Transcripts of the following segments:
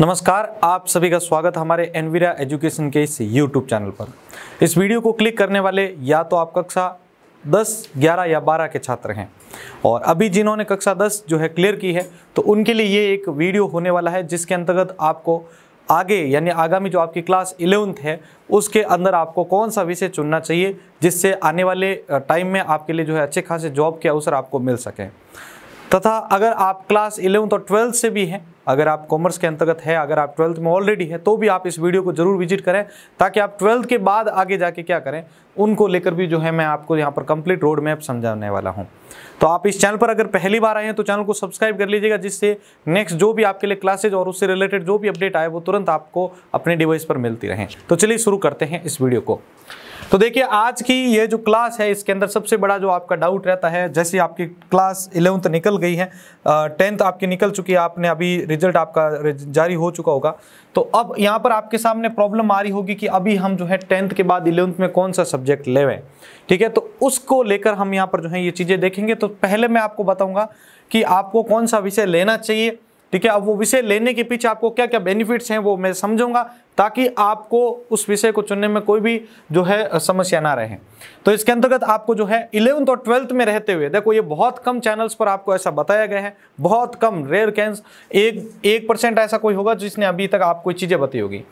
नमस्कार आप सभी का स्वागत हमारे एनवीरा एजुकेशन के इस यूट्यूब चैनल पर इस वीडियो को क्लिक करने वाले या तो आप कक्षा 10, 11 या 12 के छात्र हैं और अभी जिन्होंने कक्षा 10 जो है क्लियर की है तो उनके लिए ये एक वीडियो होने वाला है जिसके अंतर्गत आपको आगे यानी आगामी जो आपकी क्लास इलेवंथ है उसके अंदर आपको कौन सा विषय चुनना चाहिए जिससे आने वाले टाइम में आपके लिए जो है अच्छे खासे जॉब के अवसर आपको मिल सकें तथा अगर आप क्लास इलेवंथ और ट्वेल्थ से भी हैं अगर आप कॉमर्स के अंतर्गत है अगर आप ट्वेल्थ में ऑलरेडी है तो भी आप इस वीडियो को जरूर विजिट करें ताकि आप ट्वेल्थ के बाद आगे जाके क्या करें उनको लेकर भी जो है मैं आपको यहाँ पर कंप्लीट रोड मैप समझाने वाला हूँ तो आप इस चैनल पर अगर पहली बार आए हैं तो चैनल को सब्सक्राइब कर लीजिएगा जिससे नेक्स्ट जो भी आपके लिए क्लासेज और उससे रिलेटेड जो भी अपडेट आए वो तुरंत आपको अपने डिवाइस पर मिलती रहें तो चलिए शुरू करते हैं इस वीडियो को तो देखिए आज की ये जो क्लास है इसके अंदर सबसे बड़ा जो आपका डाउट रहता है जैसे आपकी क्लास इलेवंथ निकल गई है टेंथ आपकी निकल चुकी है आपने अभी रिजल्ट आपका जारी हो चुका होगा तो अब यहाँ पर आपके सामने प्रॉब्लम आ रही होगी कि अभी हम जो है टेंथ के बाद इलेवंथ में कौन सा सब्जेक्ट लेवें ठीक है तो उसको लेकर हम यहाँ पर जो है ये चीज़ें देखेंगे तो पहले मैं आपको बताऊँगा कि आपको कौन सा विषय लेना चाहिए ठीक है अब वो विषय लेने के पीछे आपको क्या क्या बेनिफिट्स हैं वो मैं समझूंगा ताकि आपको उस विषय को चुनने में कोई भी जो है समस्या ना रहे तो इसके अंतर्गत आपको जो है इलेवंथ और ट्वेल्थ में रहते हुए देखो ये बहुत कम चैनल्स पर आपको ऐसा बताया गया है बहुत कम रेयर कैंस एक एक परसेंट ऐसा कोई होगा जिसने अभी तक आपको चीज़ें बताई होगी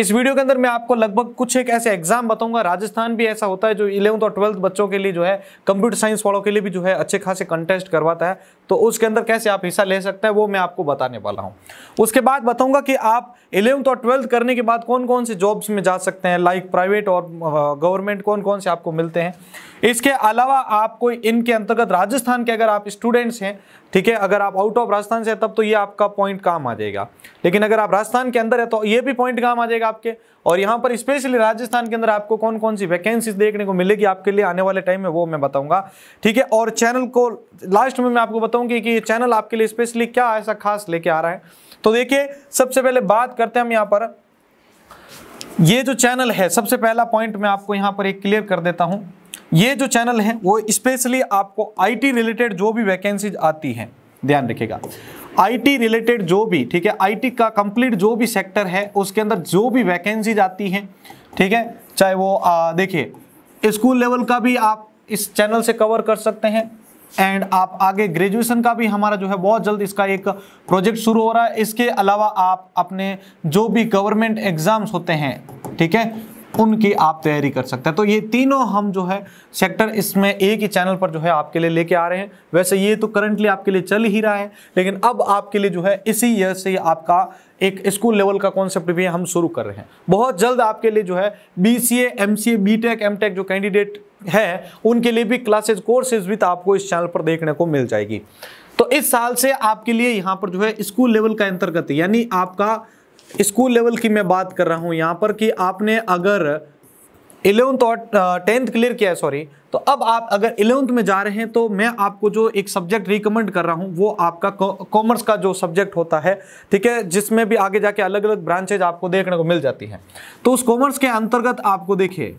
इस वीडियो के अंदर मैं आपको लगभग कुछ एक ऐसे एग्जाम बताऊंगा राजस्थान भी ऐसा होता है जो इलेवंथ और ट्वेल्थ बच्चों के लिए जो है कंप्यूटर साइंस वालों के लिए भी जो है अच्छे खासे कंटेस्ट करवाता है तो उसके अंदर कैसे आप हिस्सा ले सकते हैं वो मैं आपको बताने वाला हूँ उसके बाद बताऊँगा कि आप इलेवंथ और ट्वेल्थ करने के बाद बाद कौन कौन से जॉब्स में जा सकते हैं लाइक प्राइवेट और गवर्नमेंट कौन कौन से आपको मिलते हैं इसके अलावा आपको इनके अंतर्गत राजस्थान के अगर आप स्टूडेंट्स हैं ठीक है अगर आप आउट ऑफ राजस्थान से है तब तो ये आपका पॉइंट काम आ जाएगा लेकिन अगर आप राजस्थान के अंदर है तो ये भी पॉइंट काम आ जाएगा आपके और यहाँ पर स्पेशली राजस्थान के अंदर आपको कौन कौन सी वैकेंसीज देखने को मिलेगी आपके लिए आने वाले टाइम में वो मैं बताऊंगा ठीक है और चैनल को लास्ट में मैं आपको बताऊंगी कि ये चैनल आपके लिए स्पेशली क्या ऐसा खास लेके आ रहा है तो देखिए सबसे पहले बात करते हैं हम यहाँ पर ये जो चैनल है सबसे पहला पॉइंट मैं आपको यहाँ पर एक क्लियर कर देता हूँ ये जो चैनल है वो स्पेशली आपको आईटी रिलेटेड जो भी वैकेंसीज आती हैं ध्यान रखिएगा आईटी रिलेटेड जो भी ठीक है आईटी का कंप्लीट जो भी सेक्टर है उसके अंदर जो भी वैकेंसीज आती हैं ठीक है चाहे वो देखिए स्कूल लेवल का भी आप इस चैनल से कवर कर सकते हैं एंड आप आगे ग्रेजुएशन का भी हमारा जो है बहुत जल्द इसका एक प्रोजेक्ट शुरू हो रहा है इसके अलावा आप अपने जो भी गवर्नमेंट एग्जाम्स होते हैं ठीक है उनकी आप तैयारी कर सकते हैं तो ये तीनों हम जो है सेक्टर इसमें एक ही चैनल पर जो है आपके लिए लेके आ रहे हैं वैसे ये तो करंटली आपके लिए चल ही रहा है लेकिन अब आपके लिए जो है इसी ईयर से आपका एक स्कूल लेवल का कॉन्सेप्ट भी हम शुरू कर रहे हैं बहुत जल्द आपके लिए जो है B C A M C A B tech M tech जो कैंडिडेट है उनके लिए भी क्लासेज कोर्सेज भी तो आपको इस चैनल पर देखने को मिल जाएगी तो इस साल से आपके लिए यहाँ पर जो है स्कूल लेवल का अंतर्गत यानी आपका स्कूल लेवल की मैं बात कर रहा हूँ यहाँ पर कि आपने अगर इलेवंथ और टेंथ क्लियर किया है सॉरी तो अब आप अगर इलेवंथ में जा रहे हैं तो मैं आपको जो एक सब्जेक्ट रिकमेंड कर रहा हूँ वो आपका कॉमर्स का जो सब्जेक्ट होता है ठीक है जिसमें भी आगे जाके अलग अलग ब्रांचेज आपको देखने को मिल जाती हैं तो उस कॉमर्स के अंतर्गत आपको देखिए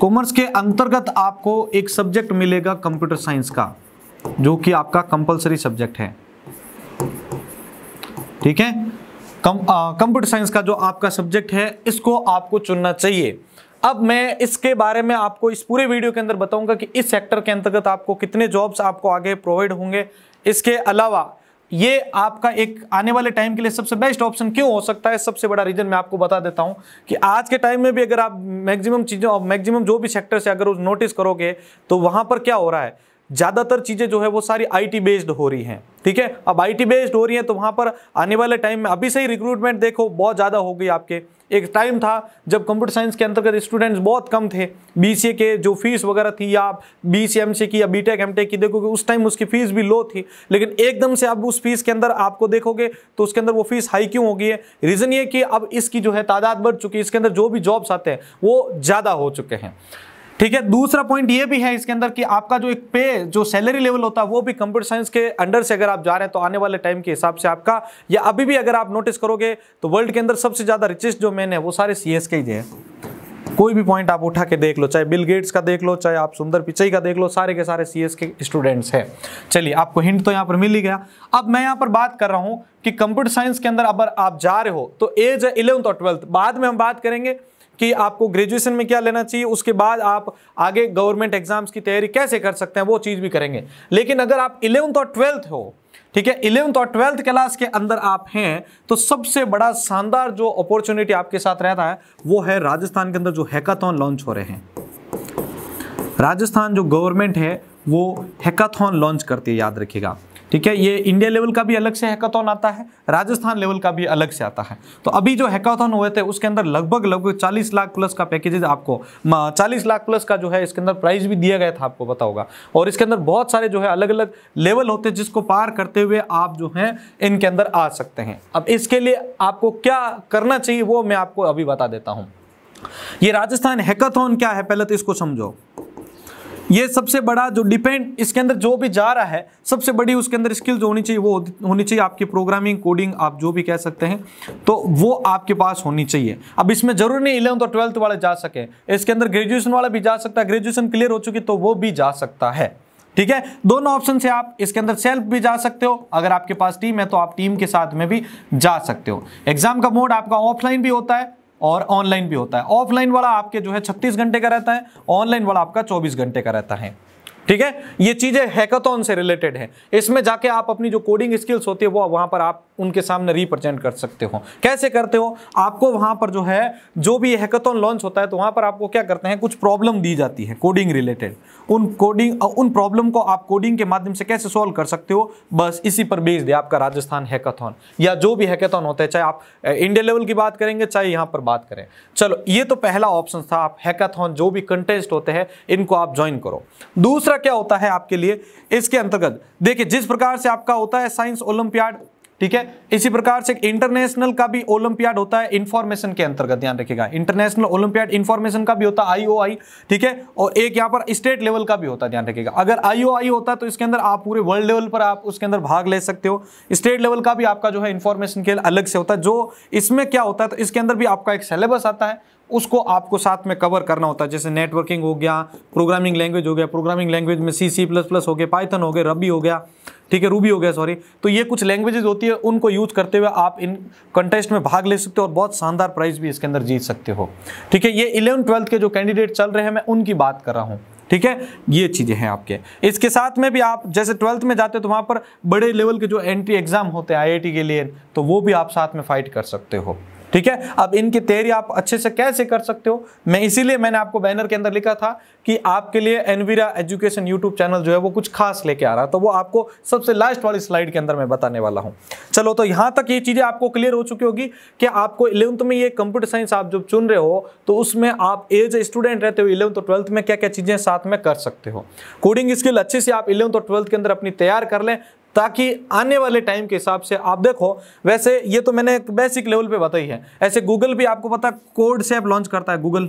कॉमर्स के अंतर्गत आपको एक सब्जेक्ट मिलेगा कंप्यूटर साइंस का जो कि आपका कंपलसरी सब्जेक्ट है ठीक है कंप्यूटर साइंस का जो आपका सब्जेक्ट है इसको आपको चुनना चाहिए अब मैं इसके बारे में आपको इस पूरे वीडियो के अंदर बताऊंगा कि इस सेक्टर के अंतर्गत आपको कितने जॉब्स आपको आगे प्रोवाइड होंगे इसके अलावा ये आपका एक आने वाले टाइम के लिए सबसे बेस्ट ऑप्शन क्यों हो सकता है सबसे बड़ा रीजन मैं आपको बता देता हूं कि आज के टाइम में भी अगर आप मैक्सिमम चीज़ों मैक्सिमम जो भी सेक्टर से अगर नोटिस करोगे तो वहां पर क्या हो रहा है ज़्यादातर चीज़ें जो है वो सारी आईटी बेस्ड हो रही हैं ठीक है अब आईटी बेस्ड हो रही हैं तो वहाँ पर आने वाले टाइम में अभी से ही रिक्रूटमेंट देखो बहुत ज़्यादा हो गई आपके एक टाइम था जब कंप्यूटर साइंस के अंतर्गत स्टूडेंट्स बहुत कम थे बी के जो फीस वगैरह थी या बी सी एम की या बी टेक एम टेक की देखोगे उस टाइम उसकी फ़ीस भी लो थी लेकिन एकदम से अब उस फीस के अंदर आपको देखोगे तो उसके अंदर वो फीस हाई क्यों हो गई है रीज़न ये कि अब इसकी जो है तादाद बढ़ चुकी है इसके अंदर जो भी जॉब्स आते हैं वो ज़्यादा हो चुके हैं ठीक है दूसरा पॉइंट ये भी है इसके अंदर कि आपका जो एक पे जो सैलरी लेवल होता है वो भी कंप्यूटर साइंस के अंडर से अगर आप जा रहे हैं तो आने वाले टाइम के हिसाब से आपका या अभी भी अगर आप नोटिस करोगे तो वर्ल्ड के अंदर सबसे ज़्यादा रिचेस्ट जो मैन है वो सारे सी एस के ही है कोई भी पॉइंट आप उठा के देख लो चाहे बिल गेट्स का देख लो चाहे आप सुंदर पिचई का देख लो सारे के सारे सी के स्टूडेंट्स हैं चलिए आपको हिंट तो यहाँ पर मिल ही गया अब मैं यहाँ पर बात कर रहा हूँ कि कंप्यूटर साइंस के अंदर अगर आप जा रहे हो तो एज है इलेवंथ और ट्वेल्थ बाद में हम बात करेंगे कि आपको ग्रेजुएशन में क्या लेना चाहिए उसके बाद आप आगे गवर्नमेंट एग्जाम्स की तैयारी कैसे कर सकते हैं वो चीज़ भी करेंगे लेकिन अगर आप इलेवंथ और ट्वेल्थ हो ठीक है इलेवंथ और ट्वेल्थ क्लास के अंदर आप हैं तो सबसे बड़ा शानदार जो अपॉर्चुनिटी आपके साथ रहता है वो है राजस्थान के अंदर जो हैकाथॉन लॉन्च हो रहे हैं राजस्थान जो गवर्नमेंट है वो हैकाथॉन लॉन्च करती है याद रखिएगा ठीक है ये इंडिया लेवल का भी अलग से हैकाथॉन आता है राजस्थान लेवल का भी अलग से आता है तो अभी जो हैकाथॉन हुए थे उसके अंदर लगभग लगभग 40 लाख प्लस का पैकेजेज आपको 40 लाख प्लस का जो है इसके अंदर प्राइस भी दिया गया था आपको पता होगा और इसके अंदर बहुत सारे जो है अलग अलग लेवल होते हैं जिसको पार करते हुए आप जो है इनके अंदर आ सकते हैं अब इसके लिए आपको क्या करना चाहिए वो मैं आपको अभी बता देता हूँ ये राजस्थान हैकाथॉन क्या है पहले तो इसको समझो ये सबसे बड़ा जो डिपेंड इसके अंदर जो भी जा रहा है सबसे बड़ी उसके अंदर स्किल जो होनी चाहिए वो होनी चाहिए आपकी प्रोग्रामिंग कोडिंग आप जो भी कह सकते हैं तो वो आपके पास होनी चाहिए अब इसमें जरूर नहीं इलेवंथ और ट्वेल्थ वाले जा सके इसके अंदर ग्रेजुएशन वाला भी जा सकता है ग्रेजुएशन क्लियर हो चुकी तो वो भी जा सकता है ठीक है दोनों ऑप्शन से आप इसके अंदर सेल्फ भी जा सकते हो अगर आपके पास टीम है तो आप टीम के साथ में भी जा सकते हो एग्जाम का मोड आपका ऑफलाइन भी होता है और ऑनलाइन भी होता है ऑफलाइन वाला आपके जो है छत्तीस घंटे का रहता है ऑनलाइन वाला आपका चौबीस घंटे का रहता है ठीक है ये चीजें हैकाथॉन से रिलेटेड है इसमें जाके आप अपनी जो कोडिंग स्किल्स होती है वो वहां पर आप उनके सामने रिप्रेजेंट कर सकते हो कैसे करते हो आपको वहां पर जो है जो भी हैकाथन लॉन्च होता है तो वहां पर आपको क्या करते हैं कुछ प्रॉब्लम दी जाती है कोडिंग रिलेटेड उन कोडिंग उन प्रॉब्लम को आप कोडिंग के माध्यम से कैसे सॉल्व कर सकते हो बस इसी पर बेस्ड है आपका राजस्थान हैकाथन या जो भी हैकाथन होता है चाहे आप इंडिया लेवल की बात करेंगे चाहे यहां पर बात करें चलो ये तो पहला ऑप्शन था आप हैकाथन जो भी कंटेस्ट होते हैं इनको आप ज्वाइन करो दूसरा क्या होता है आपके लिए इसके अंतर्गत देखिए जिस प्रकार से आपका होता है साइंस ओलंपियाड ठीक है इसी प्रकार से इंटरनेशनल का भी ओलंपियाड होता है इंफॉर्मेशन के अंतर्गत ध्यान रखिएगा इंटरनेशनल ओलंपियाड इंफॉर्मेशन का भी होता है आईओआई ठीक है और एक यहां पर स्टेट लेवल का भी होता है ध्यान रखिएगा अगर आईओआई होता है तो इसके अंदर आप पूरे वर्ल्ड लेवल पर आप उसके अंदर भाग ले सकते हो स्टेट लेवल का भी आपका जो है इंफॉर्मेशन के अलग से होता है जो इसमें क्या होता है तो इसके अंदर भी आपका एक सिलेबस आता है उसको आपको साथ में कवर करना होता है जैसे नेटवर्किंग हो गया प्रोग्रामिंग लैंग्वेज हो गया प्रोग्रामिंग लैंग्वेज में सी सी प्लस प्लस हो गया पाइथन हो गया रबी हो गया ठीक है रूबी हो गया सॉरी तो ये कुछ लैंग्वेजेज होती है उनको यूज करते हुए आप इन कंटेस्ट में भाग ले सकते हो और बहुत शानदार प्राइज भी इसके अंदर जीत सकते हो ठीक है ये इलेवन ट्वेल्थ के जो कैंडिडेट चल रहे हैं मैं उनकी बात कर रहा हूँ ठीक है ये चीज़ें हैं आपके इसके साथ में भी आप जैसे ट्वेल्थ में जाते हो तो वहाँ पर बड़े लेवल के जो एंट्री एग्जाम होते हैं आई के लिए तो वो भी आप साथ में फाइट कर सकते हो ठीक है अब इनकी तैयारी आप अच्छे से कैसे कर सकते हो मैं इसीलिए मैंने आपको बैनर के अंदर लिखा था कि आपके लिए एनवीरा एजुकेशन यूट्यूब चैनल जो है वो कुछ खास लेके आ रहा है तो वो आपको सबसे लास्ट वाली स्लाइड के अंदर मैं बताने वाला हूँ चलो तो यहां तक ये चीज़ें आपको क्लियर हो चुकी होगी कि आपको इलेवंथ में ये कंप्यूटर साइंस आप जब चुन रहे हो तो उसमें आप एज स्टूडेंट रहते हो इलेवंथ और ट्वेल्थ में क्या क्या चीज़ें साथ में कर सकते हो कोडिंग स्किल अच्छे से आप इलेवंथ और ट्वेल्थ के अंदर अपनी तैयार कर लें ताकि आने वाले टाइम के हिसाब से आप देखो वैसे ये तो मैंने बेसिक लेवल पे बताई है ऐसे गूगल भी आपको पता कोड से ऐप लॉन्च करता है गूगल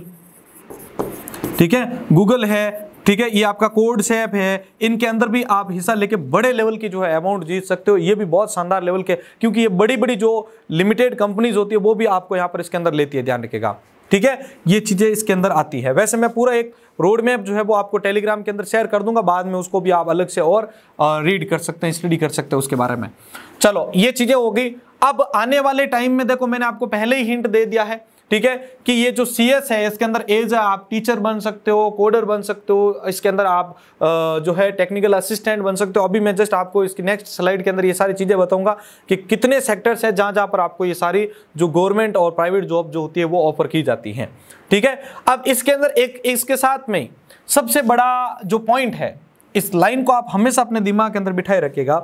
ठीक है गूगल है ठीक है ये आपका कोड ऐप है इनके अंदर भी आप हिस्सा लेके बड़े लेवल की जो है अमाउंट जीत सकते हो ये भी बहुत शानदार लेवल के क्योंकि ये बड़ी बड़ी जो लिमिटेड कंपनीज होती है वो भी आपको यहाँ पर इसके अंदर लेती है ध्यान रखेगा ठीक है ये चीज़ें इसके अंदर आती है वैसे मैं पूरा एक रोड मैप जो है वो आपको टेलीग्राम के अंदर शेयर कर दूंगा बाद में उसको भी आप अलग से और रीड कर सकते हैं स्टडी कर सकते हैं उसके बारे में चलो ये चीज़ें हो गई अब आने वाले टाइम में देखो मैंने आपको पहले ही हिंट दे दिया है ठीक है कि ये जो सी एस है इसके अंदर एज आप टीचर बन सकते हो कोडर बन सकते हो इसके अंदर आप जो है टेक्निकल असिस्टेंट बन सकते हो अभी मैं जस्ट आपको इसकी नेक्स्ट स्लाइड के अंदर ये सारी चीज़ें बताऊंगा कि कितने सेक्टर्स हैं जहाँ जहाँ पर आपको ये सारी जो गवर्नमेंट और प्राइवेट जॉब जो होती है वो ऑफर की जाती हैं ठीक है अब इसके अंदर एक इसके साथ में सबसे बड़ा जो पॉइंट है इस लाइन को आप हमेशा अपने दिमाग के अंदर बिठाए रखिएगा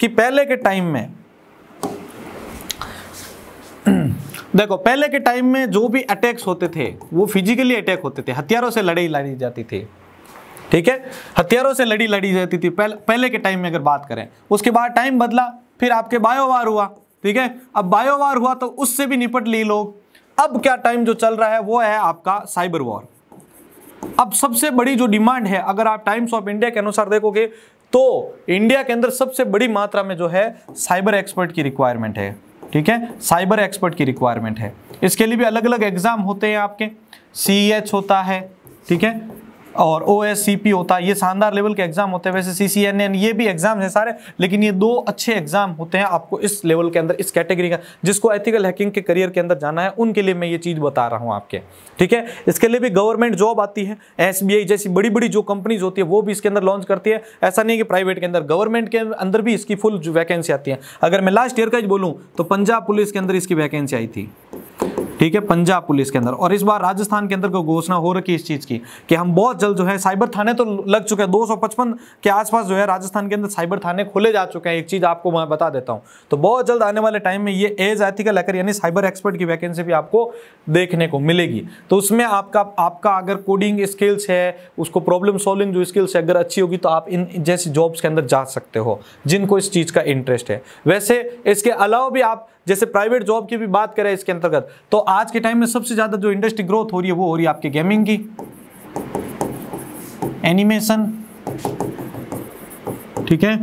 कि पहले के टाइम में देखो पहले के टाइम में जो भी अटैक्स होते थे वो फिजिकली अटैक होते थे हथियारों से लड़ाई लड़ी जाती थी ठीक है हथियारों से लड़ी लड़ी जाती थी पहले पहले के टाइम में अगर बात करें उसके बाद टाइम बदला फिर आपके बायोवार हुआ ठीक है अब बायोवार हुआ तो उससे भी निपट ली लोग अब क्या टाइम जो चल रहा है वो है आपका साइबर वॉर अब सबसे बड़ी जो डिमांड है अगर आप टाइम्स ऑफ इंडिया के अनुसार देखोगे तो इंडिया के अंदर सबसे बड़ी मात्रा में जो है साइबर एक्सपर्ट की रिक्वायरमेंट है ठीक है साइबर एक्सपर्ट की रिक्वायरमेंट है इसके लिए भी अलग अलग एग्जाम होते हैं आपके सी एच e होता है ठीक है और ओ एस सी पी होता है ये शानदार लेवल के एग्जाम होते हैं वैसे सी सी एन एन ये भी एग्जाम है सारे लेकिन ये दो अच्छे एग्जाम होते हैं आपको इस लेवल के अंदर इस कैटेगरी का जिसको एथिकल हैकिंग के करियर के अंदर जाना है उनके लिए मैं ये चीज़ बता रहा हूँ आपके ठीक है इसके लिए भी गवर्नमेंट जॉब आती है एस बी आई जैसी बड़ी बड़ी जो कंपनीज होती है वो भी इसके अंदर लॉन्च करती है ऐसा नहीं कि प्राइवेट के अंदर गवर्नमेंट के अंदर भी इसकी फुल वैकेंसी आती है अगर मैं लास्ट ईयर का ही बोलूँ तो पंजाब पुलिस के अंदर इसकी वैकेंसी आई थी ठीक है पंजाब पुलिस के अंदर और इस बार राजस्थान के अंदर को घोषणा हो रखी इस चीज की कि हम बहुत जल्द जो है साइबर थाने तो लग चुके हैं 255 के आसपास जो है राजस्थान के अंदर साइबर थाने खोले जा चुके हैं एक चीज आपको मैं बता देता हूं तो बहुत जल्द आने वाले टाइम में ये एज एथिकल लेकर यानी साइबर एक्सपर्ट की वैकेंसी भी आपको देखने को मिलेगी तो उसमें आपका आपका अगर कोडिंग स्किल्स है उसको प्रॉब्लम सॉल्विंग जो स्किल्स है अगर अच्छी होगी तो आप इन जैसी जॉब्स के अंदर जा सकते हो जिनको इस चीज का इंटरेस्ट है वैसे इसके अलावा भी आप जैसे प्राइवेट जॉब की भी बात करें इसके अंतर्गत तो आज के टाइम में सबसे ज़्यादा जो इंडस्ट्री ग्रोथ हो रही है वो हो रही है आपके गेमिंग की एनिमेशन ठीक है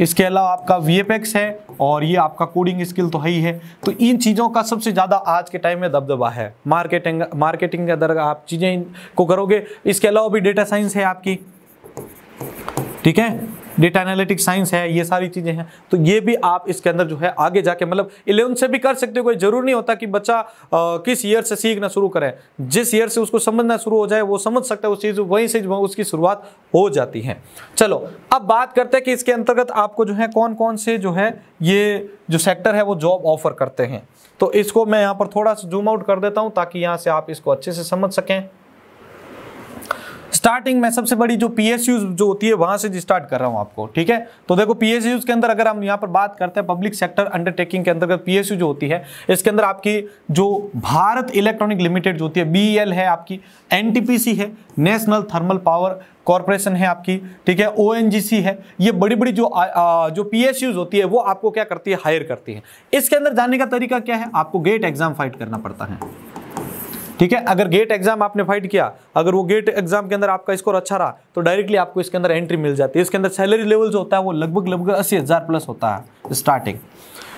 इसके अलावा आपका वी है और ये आपका कोडिंग स्किल तो है ही है तो इन चीज़ों का सबसे ज़्यादा आज के टाइम में दबदबा है मार्केटिंग मार्केटिंग के अंदर आप चीज़ें को करोगे इसके अलावा भी डेटा साइंस है आपकी ठीक है डेटा एनालिटिक साइंस है ये सारी चीज़ें हैं तो ये भी आप इसके अंदर जो है आगे जाके मतलब इलेवन से भी कर सकते हो कोई जरूर नहीं होता कि बच्चा आ, किस ईयर से सीखना शुरू करे जिस ईयर से उसको समझना शुरू हो जाए वो समझ सकता है उस चीज़ वहीं से उसकी शुरुआत हो जाती है चलो अब बात करते हैं कि इसके अंतर्गत आपको जो है कौन कौन से जो है ये जो सेक्टर है वो जॉब ऑफर करते हैं तो इसको मैं यहाँ पर थोड़ा सा जूम आउट कर देता हूँ ताकि यहाँ से आप इसको अच्छे से समझ सकें स्टार्टिंग में सबसे बड़ी जो पीएसयू जो होती है वहां से स्टार्ट कर रहा हूं आपको ठीक है तो देखो पीएसयू के अंदर अगर हम यहाँ पर बात करते हैं पब्लिक सेक्टर अंडरटेकिंग के अंदर पीएसयू जो होती है इसके अंदर आपकी जो भारत इलेक्ट्रॉनिक लिमिटेड जो होती है बी e है आपकी एनटीपीसी है नेशनल थर्मल पावर कॉरपोरेशन है आपकी ठीक है ओ है ये बड़ी बड़ी जो आ, जो पी होती है वो आपको क्या करती है हायर करती है इसके अंदर जाने का तरीका क्या है आपको गेट एग्जाम फाइट करना पड़ता है ठीक है अगर गेट एग्जाम आपने फाइट किया अगर वो गेट एग्जाम के अंदर आपका स्कोर अच्छा रहा तो डायरेक्टली आपको इसके अंदर एंट्री मिल जाती है इसके अंदर सैलरी लेवल जो होता है वो लगभग लगभग अस्सी हज़ार प्लस होता है स्टार्टिंग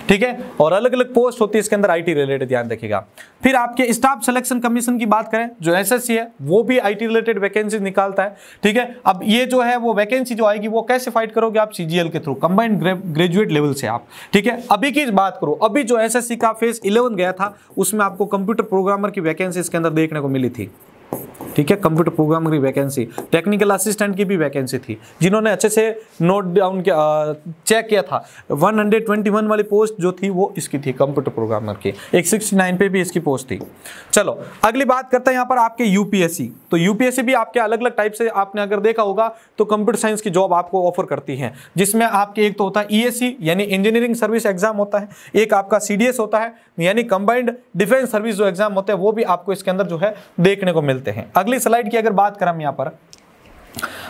ठीक है और अलग अलग पोस्ट होती है इसके अंदर आईटी रिलेटेड ध्यान रखिएगा फिर आपके स्टाफ सिलेक्शन कमीशन की बात करें जो एसएससी है वो भी आईटी रिलेटेड वैकेंसी निकालता है ठीक है अब ये जो है वो वैकेंसी जो आएगी वो कैसे फाइट करोगे आप सीजीएल के थ्रू कंबाइंड ग्रेजुएट लेवल से आप ठीक है अभी की बात करो अभी जो एस का फेज इलेवन गया था उसमें आपको कंप्यूटर प्रोग्रामर की वैकेंसी इसके अंदर देखने को मिली थी ठीक है कंप्यूटर प्रोग्राम की वैकेंसी टेक्निकल असिस्टेंट की भी वैकेंसी थी जिन्होंने अच्छे से नोट डाउन किया चेक किया था 121 वाली पोस्ट जो थी वो इसकी थी कंप्यूटर प्रोग्रामर की 169 पे भी इसकी पोस्ट थी चलो अगली बात करते हैं यहाँ पर आपके यूपीएससी तो यूपीएससी भी आपके अलग अलग टाइप से आपने अगर देखा होगा तो कंप्यूटर साइंस की जॉब आपको ऑफर करती है जिसमें आपके एक तो होता है ई e यानी इंजीनियरिंग सर्विस एग्जाम होता है एक आपका सी होता है यानी कंबाइंड डिफेंस सर्विस जो एग्जाम होते हैं वो भी आपको इसके अंदर जो है देखने को मिलते हैं अगली स्लाइड की अगर बात करें हम यहाँ पर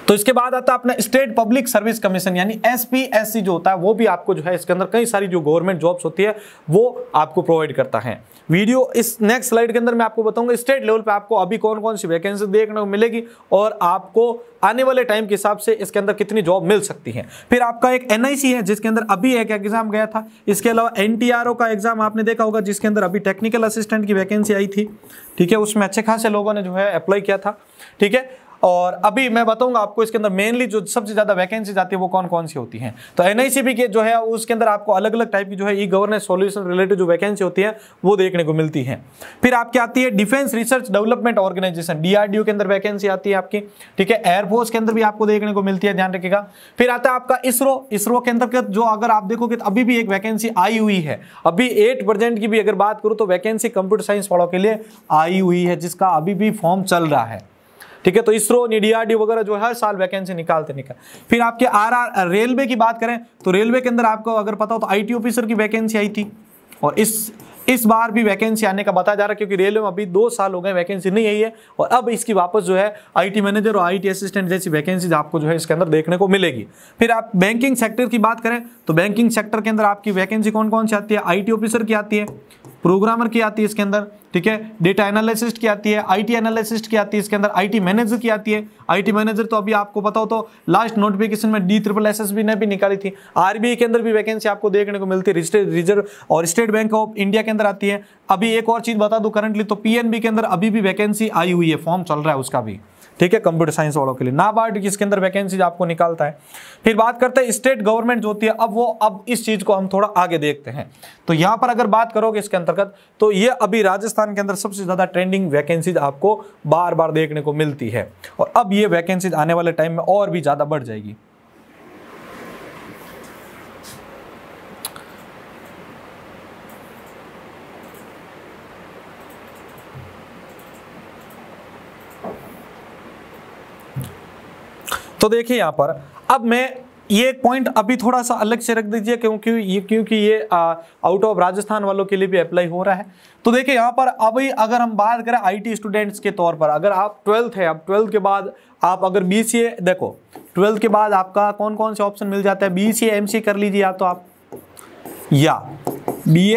तो इसके बाद आता है अपना स्टेट पब्लिक सर्विस कमीशन यानी एस जो होता है वो भी आपको जो है इसके अंदर कई सारी जो गवर्नमेंट जॉब्स होती है वो आपको प्रोवाइड करता है वीडियो इस नेक्स्ट स्लाइड के अंदर मैं आपको बताऊंगा स्टेट लेवल पे आपको अभी कौन कौन सी वैकेंसी देखने को मिलेगी और आपको आने वाले टाइम के हिसाब से इसके अंदर कितनी जॉब मिल सकती है फिर आपका एक एनआईसी है जिसके अंदर अभी एक एग्जाम गया था इसके अलावा एनटीआरओ का एग्जाम आपने देखा होगा जिसके अंदर अभी टेक्निकल असिस्टेंट की वैकेंसी आई थी ठीक है उसमें अच्छे खासे लोगों ने जो है अप्लाई किया था ठीक है और अभी मैं बताऊंगा आपको इसके अंदर मेनली जो सबसे ज़्यादा वैकेंसीज आती है वो कौन कौन सी होती हैं तो एन के जो है उसके अंदर आपको अलग अलग टाइप की जो है ई गवर्नेंस सोल्यूशन रिलेटेड जो वैकेंसी होती है वो देखने को मिलती है फिर आपकी आती है defence research development organisation DRDO के अंदर वैकेंसी आती है आपकी ठीक है एयरफोर्स के अंदर भी आपको देखने को मिलती है ध्यान रखिएगा फिर आता है आपका इसरो इसरो के अंदर जो अगर आप देखोगे तो अभी भी एक वैकेंसी आई हुई है अभी एट परसेंट की भी अगर बात करूँ तो वैकेंसी कंप्यूटर साइंस वालों के लिए आई हुई है जिसका अभी भी फॉर्म चल रहा है ठीक है तो इसरो डीआरडी वगैरह जो है हर साल वैकेंसी निकालते निकाल फिर आपके आर आर रेलवे की बात करें तो रेलवे के अंदर आपको अगर पता हो तो आई ऑफिसर की वैकेंसी आई थी और इस इस बार भी वैकेंसी आने का बताया जा रहा है क्योंकि रेलवे में अभी दो साल हो गए वैकेंसी नहीं आई है और अब इसकी वापस जो है आईटी मैनेजर और आईटी असिस्टेंट जैसी वैकेंसी आपको जो है इसके अंदर देखने को मिलेगी फिर आप बैंकिंग सेक्टर की बात करें तो बैंकिंग सेक्टर के अंदर आपकी वैकेंसी कौन कौन सी आती है आई ऑफिसर की आती है प्रोग्रामर की आती है इसके अंदर ठीक है डेटा एनालिसिस्ट की आती है आईटी एनालिसिस्ट की आती है इसके अंदर आईटी मैनेजर की आती है आईटी मैनेजर तो अभी आपको पता हो तो लास्ट नोटिफिकेशन में डी ट्रिपल एस ने भी निकाली थी आरबीआई के अंदर भी वैकेंसी आपको देखने को मिलती है रिजर्व और स्टेट बैंक ऑफ इंडिया के अंदर आती है अभी एक और चीज बता दो करंटली तो पीएनबी के अंदर अभी भी वैकेंसी आई हुई है फॉर्म चल रहा है उसका भी ठीक है कंप्यूटर साइंस वालों के लिए नाबार्ड किसके अंदर वैकेंसीज आपको निकालता है फिर बात करते हैं स्टेट गवर्नमेंट जो होती है अब वो अब इस चीज को हम थोड़ा आगे देखते हैं तो यहाँ पर अगर बात करोगे इसके अंतर्गत तो ये अभी राजस्थान के अंदर सबसे ज्यादा ट्रेंडिंग वैकेंसीज आपको बार बार देखने को मिलती है और अब ये वैकेंसीज आने वाले टाइम में और भी ज्यादा बढ़ जाएगी तो देखिए यहां पर अब मैं ये पॉइंट अभी थोड़ा सा अलग से रख दीजिए क्योंकि ये क्योंकि ये आउट ऑफ राजस्थान वालों के लिए भी अप्लाई हो रहा है तो देखिए यहाँ पर अभी अगर हम बात करें आईटी स्टूडेंट्स के तौर पर अगर आप ट्वेल्थ है अब ट्वेल्थ के बाद आप अगर बी देखो ट्वेल्थ के बाद आपका कौन कौन से ऑप्शन मिल जाता है बी सी कर लीजिए या तो आप या बी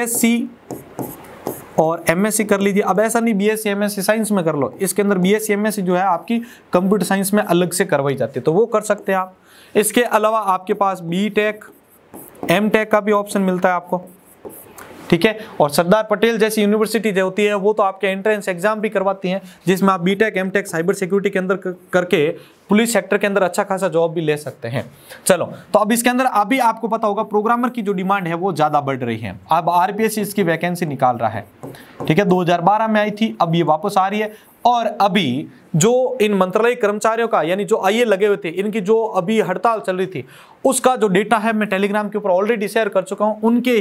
और एमएससी कर लीजिए अब ऐसा नहीं बीएससी एमएससी साइंस में कर लो इसके अंदर बीएससी एमएससी जो है आपकी कंप्यूटर साइंस में अलग से करवाई जाती है तो वो कर सकते हैं आप इसके अलावा आपके पास बी टेक एम टेक का भी ऑप्शन मिलता है आपको ठीक है और सरदार पटेल जैसी यूनिवर्सिटी जो होती है वो तो आपके एंट्रेंस एग्जाम भी करवाती हैं जिसमें आप बीटेक एमटेक साइबर सिक्योरिटी के अंदर करके पुलिस सेक्टर के अंदर अच्छा खासा जॉब भी ले सकते हैं चलो तो अब इसके अंदर अभी आपको पता होगा प्रोग्रामर की जो डिमांड है वो ज़्यादा बढ़ रही है अब आरपीएससी इसकी वैकेंसी निकाल रहा है ठीक है 2012 में आई थी अब ये वापस आ रही है और अभी जो इन मंत्रालय कर्मचारियों का यानी जो आइए लगे हुए थे इनकी जो अभी हड़ताल चल रही थी उसका जो डेटा है मैं टेलीग्राम के ऊपर ऑलरेडी शेयर कर चुका हूं उनके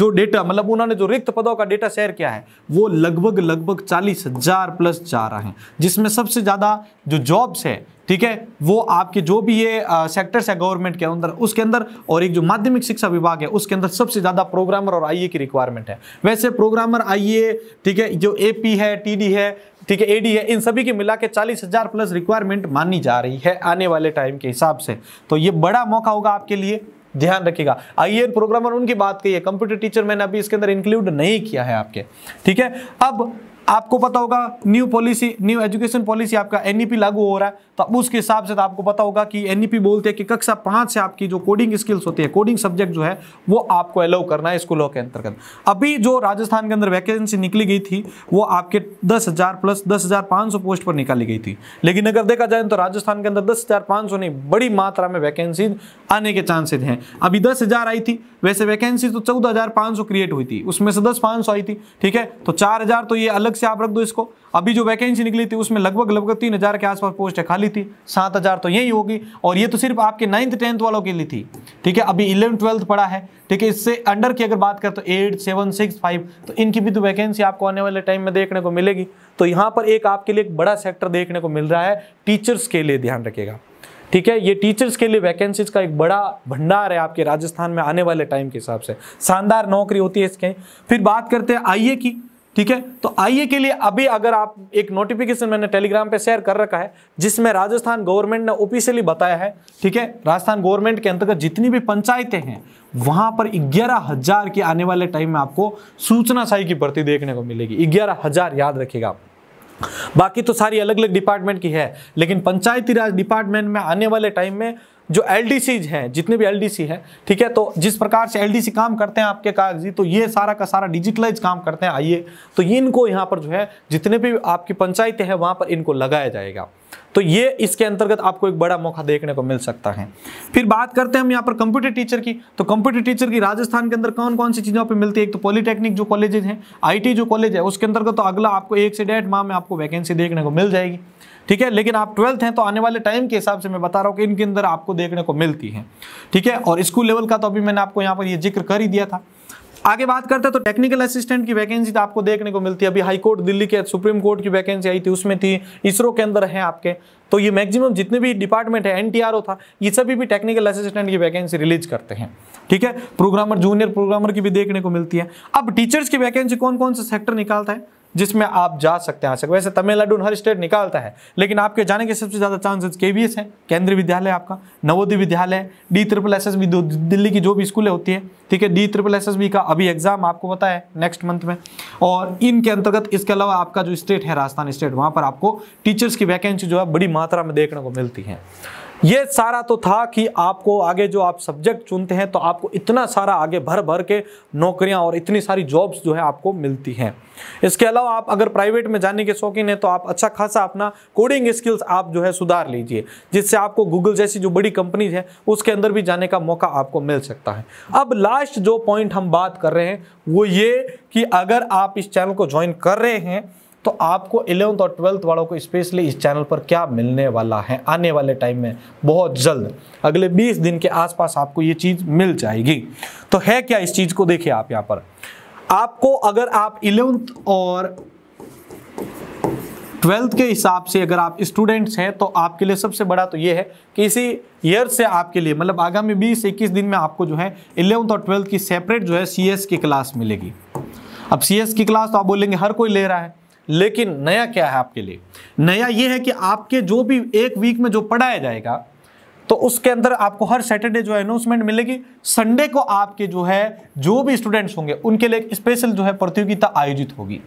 जो डेटा मतलब उन्होंने जो रिक्त पदों का डेटा शेयर किया है वो लगभग लगभग चालीस हजार प्लस जा रहे हैं जिसमें सबसे ज़्यादा जो जॉब्स है ठीक है वो आपके जो भी ये सेक्टर्स है गवर्नमेंट के अंदर उसके अंदर और एक जो माध्यमिक शिक्षा विभाग है उसके अंदर सबसे ज़्यादा प्रोग्रामर और आईए की रिक्वायरमेंट है वैसे प्रोग्रामर आईए ठीक है जो एपी है टीडी है ठीक है एडी है इन सभी के मिला के चालीस हजार प्लस रिक्वायरमेंट मानी जा रही है आने वाले टाइम के हिसाब से तो ये बड़ा मौका होगा आपके लिए ध्यान रखिएगा आइए प्रोग्रामर उनकी बात कही है कंप्यूटर टीचर मैंने अभी इसके अंदर इंक्लूड नहीं किया है आपके ठीक है अब आपको पता होगा new policy new education policy आपका एनईपी e लागू हो रहा है तो अब उसके हिसाब से तो आपको पता होगा कि एनईपी e बोलते हैं कि कक्षा पांच से आपकी जो कोडिंग स्किल्स होती है कोडिंग सब्जेक्ट जो है वो आपको अलाउ करना है स्कूलों के अंतर्गत अभी जो राजस्थान के अंदर वैकेंसी निकली गई थी वो आपके दस प्लस दस हजार सौ पोस्ट पर निकाली गई थी लेकिन अगर देखा जाए तो राजस्थान के अंदर दस हजार पांच सौ नहीं बड़ी मात्रा में वैकेंसी आने के चांसेज हैं अभी दस हजार आई थी वैसे वैकेंसी तो चौदह हजार पांच सौ क्रिएट हुई थी उसमें से दस पांच सौ आई थी ठीक है तो चार हजार तो ये अलग से आप रख दो इसको अभी जो वैकेंसी निकली थी उसमें लगभग लगभग तीन हज़ार के आसपास पोस्ट है खाली थी सात हज़ार तो यही होगी और ये तो सिर्फ आपके नाइन्थ टेंथ वालों के लिए थी ठीक है अभी इलेवन ट्वेल्थ पड़ा है ठीक है इससे अंडर की अगर बात करें तो एट सेवन सिक्स फाइव तो इनकी भी तो वैकेंसी आपको आने वाले टाइम में देखने को मिलेगी तो यहाँ पर एक आपके लिए एक बड़ा सेक्टर देखने को मिल रहा है टीचर्स के लिए ध्यान रखिएगा ठीक है ये टीचर्स के लिए वैकेंसीज का एक बड़ा भंडार है आपके राजस्थान में आने वाले टाइम के हिसाब से शानदार नौकरी होती है इसके फिर बात करते हैं आईए की ठीक है तो आईए के लिए अभी अगर आप एक नोटिफिकेशन मैंने टेलीग्राम पे शेयर कर रखा है जिसमें राजस्थान गवर्नमेंट ने ऑफिशियली बताया है ठीक है राजस्थान गवर्नमेंट के अंतर्गत जितनी भी पंचायतें हैं वहां पर ग्यारह हजार की आने वाले टाइम में आपको सूचना शाही की भर्ती देखने को मिलेगी ग्यारह हजार याद रखिएगा आप बाकी तो सारी अलग अलग डिपार्टमेंट की है लेकिन पंचायती राज डिपार्टमेंट में आने वाले टाइम में जो एल हैं जितने भी एल हैं ठीक है तो जिस प्रकार से एल काम करते हैं आपके कागजी तो ये सारा का सारा डिजिटलाइज काम करते हैं आइए तो इनको यहाँ पर जो है जितने भी आपकी पंचायतें हैं वहाँ पर इनको लगाया जाएगा तो ये इसके अंतर्गत आपको एक बड़ा मौका देखने को मिल सकता है फिर बात करते हैं हम यहाँ पर कंप्यूटर टीचर की तो कंप्यूटर टीचर की राजस्थान के अंदर कौन कौन सी चीज़ों पर मिलती है एक तो पॉलीटेक्निक जो कॉलेजेज हैं आईटी जो कॉलेज है उसके अंतर्गत तो अगला आपको एक से डेढ़ माह में आपको वैकेंसी देखने को मिल जाएगी ठीक है लेकिन आप ट्वेल्थ हैं तो आने वाले टाइम के हिसाब से मैं बता रहा हूँ कि इनके अंदर आपको देखने को मिलती है ठीक है और स्कूल लेवल का तो अभी मैंने आपको यहाँ पर ये जिक्र कर ही दिया था आगे बात करते हैं तो टेक्निकल असिस्टेंट की वैकेंसी तो आपको देखने को मिलती है अभी हाई कोर्ट दिल्ली के सुप्रीम कोर्ट की वैकेंसी आई थी उसमें थी इसरो के अंदर है आपके तो ये मैक्सिमम जितने भी डिपार्टमेंट है एनटीआरओ था ये सभी भी टेक्निकल असिस्टेंट की वैकेंसी रिलीज करते हैं ठीक है प्रोग्रामर जूनियर प्रोग्रामर की भी देखने को मिलती है अब टीचर्स की वैकेंसी कौन कौन सा सेक्टर निकालता है जिसमें आप जा सकते हैं आ सकते वैसे तमिलनाडु हर स्टेट निकालता है लेकिन आपके जाने के सबसे ज़्यादा चांसेस के वी एस है केंद्रीय विद्यालय आपका Navodaya Vidyalaya D triple S S B Delhi की जो भी स्कूलें होती है ठीक है D triple S S B का अभी एग्जाम आपको पता है नेक्स्ट मंथ में और इनके अंतर्गत इसके अलावा आपका जो स्टेट है राजस्थान स्टेट वहाँ पर आपको टीचर्स की वैकेंसी जो है बड़ी मात्रा में देखने को मिलती है ये सारा तो था कि आपको आगे जो आप सब्जेक्ट चुनते हैं तो आपको इतना सारा आगे भर भर के नौकरियां और इतनी सारी जॉब्स जो है आपको मिलती हैं इसके अलावा आप अगर प्राइवेट में जाने के शौकीन हैं तो आप अच्छा खासा अपना कोडिंग स्किल्स आप जो है सुधार लीजिए जिससे आपको गूगल जैसी जो बड़ी कंपनीज है उसके अंदर भी जाने का मौका आपको मिल सकता है अब लास्ट जो पॉइंट हम बात कर रहे हैं वो ये कि अगर आप इस चैनल को ज्वाइन कर रहे हैं तो आपको इलेवंथ और ट्वेल्थ वालों को स्पेशली इस चैनल पर क्या मिलने वाला है आने वाले टाइम में बहुत जल्द अगले 20 दिन के आसपास आपको ये चीज़ मिल जाएगी तो है क्या इस चीज़ को देखिए आप यहाँ पर आपको अगर आप इलेवंथ और ट्वेल्थ के हिसाब से अगर आप स्टूडेंट्स हैं तो आपके लिए सबसे बड़ा तो ये है कि इसी ईयर से आपके लिए मतलब आगामी बीस इक्कीस दिन में आपको जो है इलेवंथ और ट्वेल्थ की सेपरेट जो है सी की क्लास मिलेगी अब सी की क्लास तो आप बोलेंगे हर कोई ले रहा है लेकिन नया क्या है आपके लिए नया ये है कि आपके जो भी एक वीक में जो पढ़ाया जाएगा तो उसके अंदर आपको हर सैटरडे जो है अनाउंसमेंट मिलेगी संडे को आपके जो है जो भी स्टूडेंट्स होंगे उनके लिए एक स्पेशल जो है प्रतियोगिता आयोजित होगी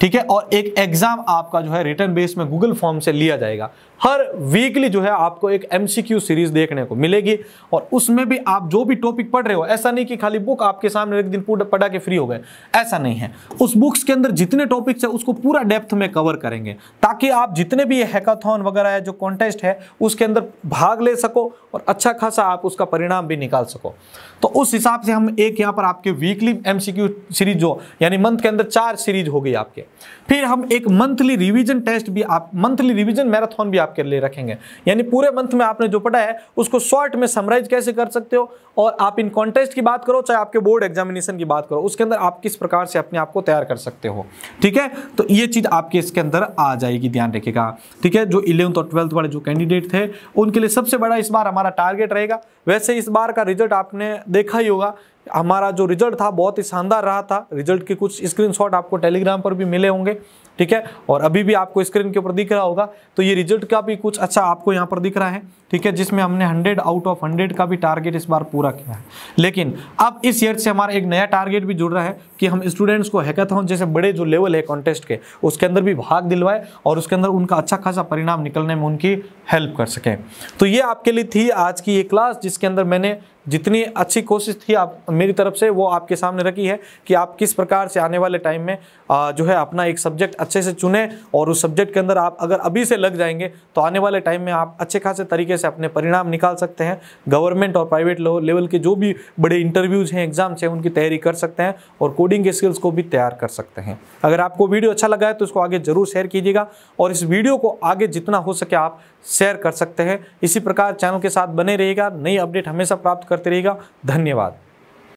ठीक है और एक एग्जाम आपका जो है रिटर्न बेस में गूगल फॉर्म से लिया जाएगा हर वीकली जो है आपको एक एमसीक्यू सीरीज देखने को मिलेगी और उसमें भी आप जो भी टॉपिक पढ़ रहे हो ऐसा नहीं कि खाली बुक आपके सामने एक दिन पढ़ा के फ्री हो गए ऐसा नहीं है उस बुक्स के अंदर जितने टॉपिक्स है उसको पूरा डेप्थ में कवर करेंगे ताकि आप जितने भी हैकाथॉन वगैरह है जो कॉन्टेस्ट है उसके अंदर भाग ले सको और अच्छा खासा आप उसका परिणाम भी निकाल सको तो उस हिसाब से हम एक यहाँ पर आपके वीकली एमसीक्यू सीरीज जो यानी मंथ के अंदर चार सीरीज हो गई आपके फिर हम एक मंथली रिविजन टेस्ट भी आप मंथली रिविजन मैराथन भी आपके लिए रखेंगे यानी पूरे मंथ में आपने जो पढ़ा है उसको शॉर्ट में समराइज कैसे कर सकते हो और आप इन कॉन्टेस्ट की बात करो चाहे आपके बोर्ड एग्जामिनेशन की बात करो उसके अंदर आप किस प्रकार से अपने आप को तैयार कर सकते हो ठीक है तो ये चीज़ आपके इसके अंदर आ जाएगी ध्यान रखेगा ठीक है जो इलेवंथ और ट्वेल्थ वाले जो कैंडिडेट थे उनके लिए सबसे बड़ा इस बार हमारा हमारा टारगेट रहेगा वैसे इस बार का रिजल्ट आपने देखा ही होगा हमारा जो रिजल्ट था बहुत ही शानदार रहा था रिजल्ट के कुछ स्क्रीनशॉट आपको टेलीग्राम पर भी मिले होंगे ठीक है और अभी भी आपको स्क्रीन के ऊपर दिख रहा होगा तो ये रिजल्ट का भी कुछ अच्छा आपको यहाँ पर दिख रहा है ठीक है जिसमें हमने 100 आउट ऑफ 100 का भी टारगेट इस बार पूरा किया है लेकिन अब इस ईयर से हमारा एक नया टारगेट भी जुड़ रहा है कि हम स्टूडेंट्स को हों जैसे बड़े जो लेवल है कॉन्टेस्ट के उसके अंदर भी भाग दिलवाए और उसके अंदर उनका अच्छा खासा परिणाम निकलने में उनकी हेल्प कर सकें तो ये आपके लिए थी आज की ये क्लास जिसके अंदर मैंने जितनी अच्छी कोशिश थी आप मेरी तरफ से वो आपके सामने रखी है कि आप किस प्रकार से आने वाले टाइम में आ, जो है अपना एक सब्जेक्ट अच्छे से चुने और उस सब्जेक्ट के अंदर आप अगर अभी से लग जाएंगे तो आने वाले टाइम में आप अच्छे खासे तरीके से अपने परिणाम निकाल सकते हैं गवर्नमेंट और प्राइवेट लेवल के जो भी बड़े इंटरव्यूज हैं एग्जाम्स हैं उनकी तैयारी कर सकते हैं और कोडिंग के स्किल्स को भी तैयार कर सकते हैं अगर आपको वीडियो अच्छा लगा है तो उसको आगे जरूर शेयर कीजिएगा और इस वीडियो को आगे जितना हो सके आप शेयर कर सकते हैं इसी प्रकार चैनल के साथ बने रहेगा नई अपडेट हमेशा प्राप्त करते रहेगा धन्यवाद